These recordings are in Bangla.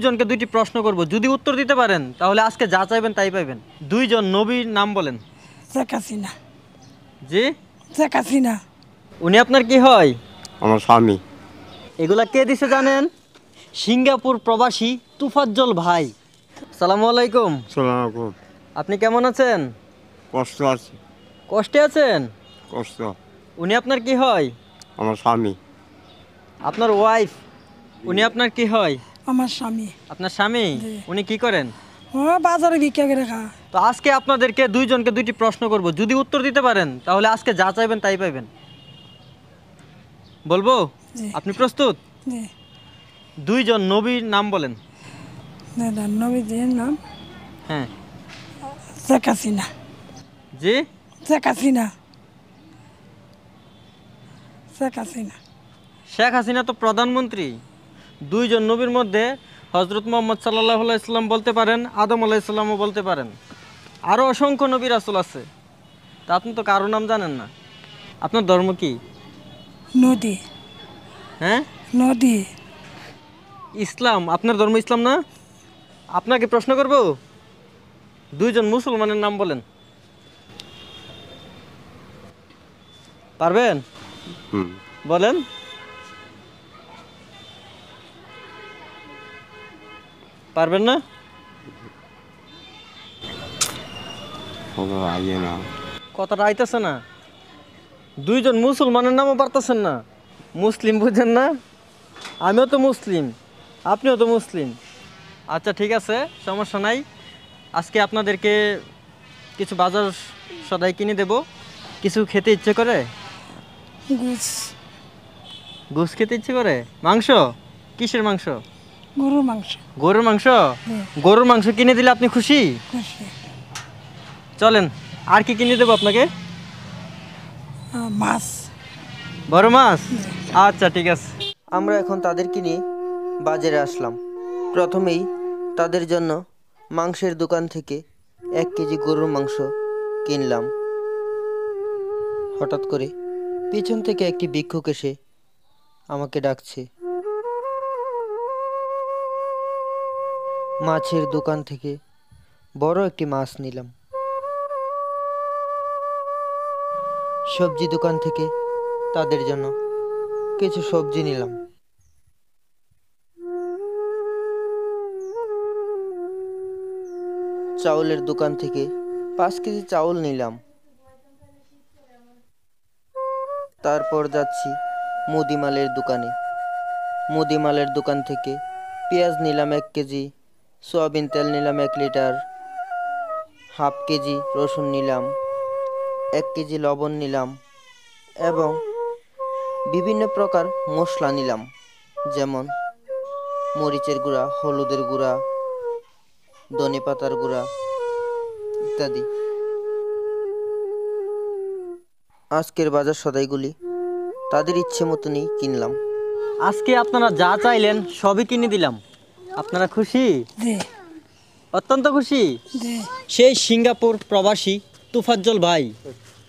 দুজনকে দুইটি প্রশ্ন করব যদি উত্তর দিতে পারেন তাহলে আজকে যা চাইবেন তাই পাইবেন দুইজন নবীর নাম বলেন শেখ হাসিনা জি শেখ হাসিনা উনি আপনার কি হয় আমার স্বামী এগুলা কে দিছে জানেন সিঙ্গাপুর প্রবাসী তুফাজ্জল ভাই আসসালামু আলাইকুম আলাইকুম আপনি কেমন আছেন কষ্ট আছে কষ্টে আছেন কষ্ট উনি আপনার কি হয় আমার স্বামী আপনার ওয়াইফ উনি আপনার কি হয় আমার স্বামী আপনার স্বামী উনি কি করেন বাজারে ভিক্ষা করে তো আজকে আপনাদেরকে দুইজনকে দুইটি প্রশ্ন করব যদি উত্তর দিতে পারেন তাহলে আজকে যা চাইবেন তাই পাইবেন বলবো আপনি প্রস্তুত দুইজন নবীর নাম বলেন নবীর নাম হ্যাঁ শেখ হাসিনা জি শেখ হাসিনা শেখ হাসিনা শেখ হাসিনা তো প্রধানমন্ত্রী দুইজন নবীর মধ্যে হজরত মোহাম্মদ সাল্লাহ ইসলাম বলতে পারেন আদম আলাইসাল্লামও বলতে পারেন আরও অসংখ্য নবী রাসুল আছে তা আপনি তো কারো নাম জানেন না আপনার ধর্ম কি নদী হ্যাঁ নদী ইসলাম আপনার ধর্ম ইসলাম না আপনাকে প্রশ্ন করব দুইজন মুসলমানের নাম বলেন পারবেন বলেন পারবেন না কথাটা আইতেছে না দুইজন মুসলমানের নামও পারতেছেন না মুসলিম বুঝেন না আমিও তো মুসলিম আপনিও তো মুসলিম আচ্ছা ঠিক আছে সমস্যা নাই আজকে আপনাদেরকে কিছু বাজার সদাই কিনে দেব কিছু খেতে ইচ্ছে করে ঘুষ খেতে ইচ্ছে করে মাংস কিসের মাংস গরুর মাংস গরুর মাংস হ্যাঁ। গরুর মাংস কিনে দিলে আপনি খুশি চলেন আর কি কিনে দেবো আপনাকে মাছ বড় মাছ আচ্ছা ঠিক আছে আমরা এখন তাদের কিনে বাজারে আসলাম প্রথমেই তাদের জন্য মাংসের দোকান থেকে এক কেজি গরুর মাংস কিনলাম হঠাৎ করে পিছন থেকে একটি ভিক্ষুক এসে আমাকে ডাকছে মাছের দোকান থেকে বড় একটি মাছ নিলাম সবজি দোকান থেকে তাদের জন্য কিছু সবজি নিলাম চাউলের দোকান থেকে পাঁচ কেজি চাউল নিলাম তারপর যাচ্ছি মুদিমালের দোকানে মুদিমালের দোকান থেকে পেঁয়াজ নিলাম এক কেজি সয়াবিন তেল নিলাম এক লিটার হাফ কেজি রসুন নিলাম এক কেজি লবণ নিলাম এবং বিভিন্ন প্রকার মশলা নিলাম যেমন মরিচের গুঁড়া হলুদের গুঁড়া ধনে পাতার গুঁড়া ইত্যাদি আজকের বাজার সদাইগুলি তাদের ইচ্ছে মতনই কিনলাম আজকে আপনারা যা চাইলেন সবই কিনে দিলাম আপনারা খুশি অত্যন্ত খুশি সেই সিঙ্গাপুর প্রবাসী তুফাজ্জল ভাই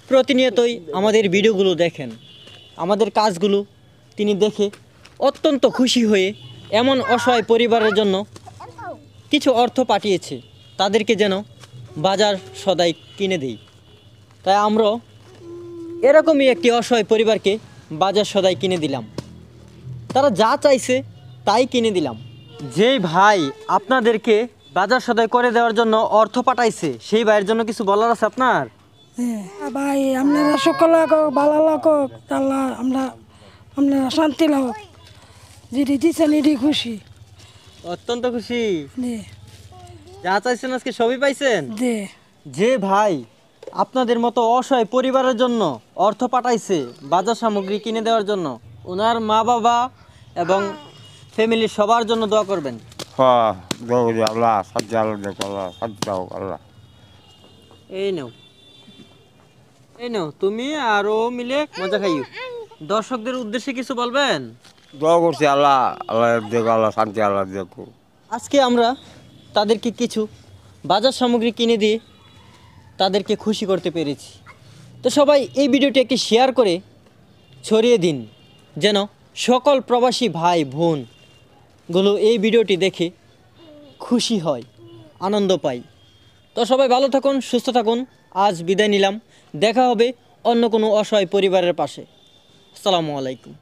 প্রতিনিয়তই আমাদের ভিডিওগুলো দেখেন আমাদের কাজগুলো তিনি দেখে অত্যন্ত খুশি হয়ে এমন অসহায় পরিবারের জন্য কিছু অর্থ পাঠিয়েছে তাদেরকে যেন বাজার সদাই কিনে দেই তাই আমরা এরকমই একটি অসহায় পরিবারকে বাজার সদাই কিনে দিলাম তারা যা চাইছে তাই কিনে দিলাম যেই ভাই আপনাদেরকে বাজার সদাই করে দেওয়ার জন্য অর্থ পাঠাইছে সেই ভাইয়ের জন্য কিছু বলার আছে আপনার হ্যাঁ, ভাই আপনারা সকল হোক ভালো লোক হোক আল্লাহ আমরা আপনারা শান্তি লোক যেটি দিচ্ছেন এটি খুশি অত্যন্ত খুশি যা চাইছেন আজকে সবই পাইছেন যে ভাই আপনাদের মতো অসহায় পরিবারের জন্য অর্থ পাঠাইছে বাজার সামগ্রী কিনে দেওয়ার জন্য ওনার মা বাবা এবং ফ্যামিলি সবার জন্য দোয়া করবেন হ্যাঁ আল্লাহ সাজ্জা আল্লাহ আল্লাহ এই নেও এই নাও তুমি আর মিলে মজা খাইও দর্শকদের উদ্দেশ্যে কিছু বলবেন দোয়া করছি আল্লাহ আল্লাহ দেখো আল্লাহ শান্তি আল্লাহ দেখো আজকে আমরা তাদেরকে কিছু বাজার সামগ্রী কিনে দিয়ে তাদেরকে খুশি করতে পেরেছি তো সবাই এই ভিডিওটি একটি শেয়ার করে ছড়িয়ে দিন যেন সকল প্রবাসী ভাই বোন গুলো এই ভিডিওটি দেখে খুশি হয় আনন্দ পাই তো সবাই ভালো থাকুন সুস্থ থাকুন আজ বিদায় নিলাম দেখা হবে অন্য কোনো অসহায় পরিবারের পাশে আসসালামু আলাইকুম